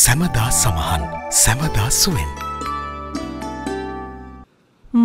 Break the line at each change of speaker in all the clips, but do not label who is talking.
සැමදා සමහන් සැමදා සුවෙන්.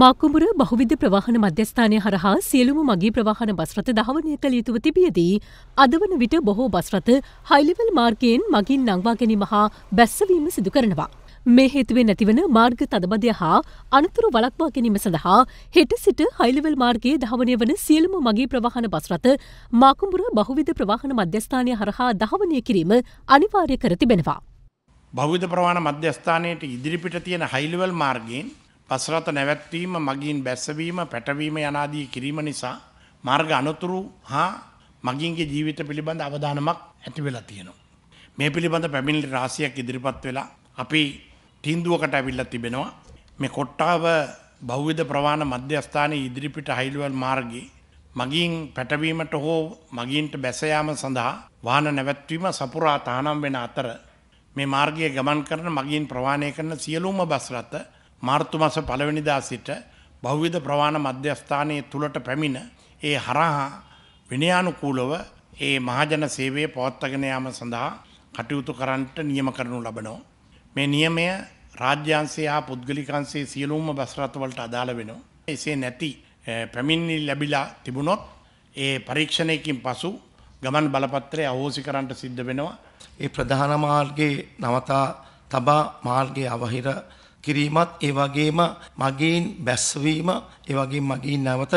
මකුමර බහුවිද ප්‍රවාහන මධ්‍යස්ථානය හරහා සියලුම මගේ ප්‍රවාහන බස්රත දහවනය කළ යුතුව තිබියදී. අද වන විට බොහෝ බස්රත හයිලිවල් මාර්ගයෙන් මගින් නංවා ගැනීම හා බැස්සවීම සිදු කරනවා. මේ හේතුවේ නැතිවන මාර්ග තදබදය හා අනතුරු වලක්වා ගැනීම සඳහා හෙට සිට හයිලවල් මාර්ගයේ දහවනය වන සියලුම මගේ ප්‍රවාහන බස්රත මාකුඹුර බහුවිධ ප්‍රවාහන මධ්‍යස්ථානය හරහා දහවනය කිරීම අනිවාර්ය කර තිබෙනවා.
බෞද්ධ ප්‍රවාණ මධ්‍යස්ථානයට ඉදිරිපිට තියෙන හයිලෙවල් මාර්ගයෙන් පසරත නැවැත්වීම මගින් බැස්සවීම පැටවීම යනාදී කිරීම නිසා මාර්ග අනතුරු හා මගින්ගේ ජීවිත පිළිබඳ අවධානමක් ඇති වෙලා තියෙනවා. මේ පිළිබඳ පැමිණිලි රාශියක් ඉදිරිපත් වෙලා අපි තීන්දුවකට ඇවිල්ලා තිබෙනවා. මේ කොට්ටාව බෞද්ධ ප්‍රවාණ මධ්‍යස්ථානයේ ඉදිරිපිට හයිලෙවල් මාර්ගයේ මගින් පැටවීමට හෝ මගින්ට බැස සඳහා වාහන නැවැත්වීම සපුරා තහනම් වෙන අතර මේ මාර්ගයේ ගමන් කරන මගින් ප්‍රවාහනය කරන සියලුම බස් රථ මාර්තු මාස පළවෙනිදා සිට බහුවිධ ප්‍රවාහන මධ්‍යස්ථානයේ තුලට පැමිණ ඒ හරහා විනයානුකූලව ඒ මහජන සේවය පවත්වාගෙන යාම සඳහා කටයුතු කරන්නට නියම කරනු ලබනවා. මේ නියමය රාජ්‍යාංශය හා පුද්ගලිකංශයේ සියලුම බස් රථවලට අදාළ වෙනවා. එසේ නැති පැමිණිලි ලැබිලා තිබුණොත් ඒ පරීක්ෂණයකින් පසු ගමන් බලපත්‍රය අවෝසි කරන්නට සිද්ධ වෙනවා.
ඒ ප්‍රධාන මාර්ගයේ නවතා තබා මාර්ගයේ අවහිර කිරීමත් ඒ වගේම මගීන් බැස්වීම ඒ වගේම මගීන් නැවත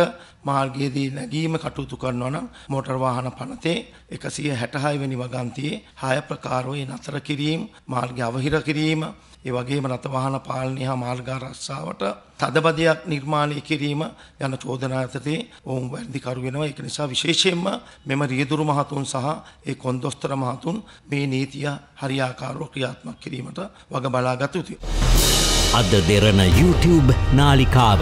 මාර්ගයේදී නැගීම කටයුතු කරනවා නම් මෝටර් වාහන පනතේ 166 වෙනි වගන්තියේ 6 ප්‍රකාරෝ නතර කිරීම මාර්ගය අවහිර කිරීම ඒ වගේම රථවාහන පාලනය හා මාර්ග ආරක්ෂාවට තදබදයක් නිර්මාණය කිරීම යන චෝදනා ඇතතේ ඔවුන් වැඩිකරු වෙනවා ඒක නිසා විශේෂයෙන්ම මෙම රියදුරු මහතුන් සහ ඒ කොන්දොස්තර මහතුන් මේ නීතිය හරියාකාරව ක්‍රියාත්මක කිරීමට වග බලාගත යුතුය. අද දෙරණ YouTube නාලිකාව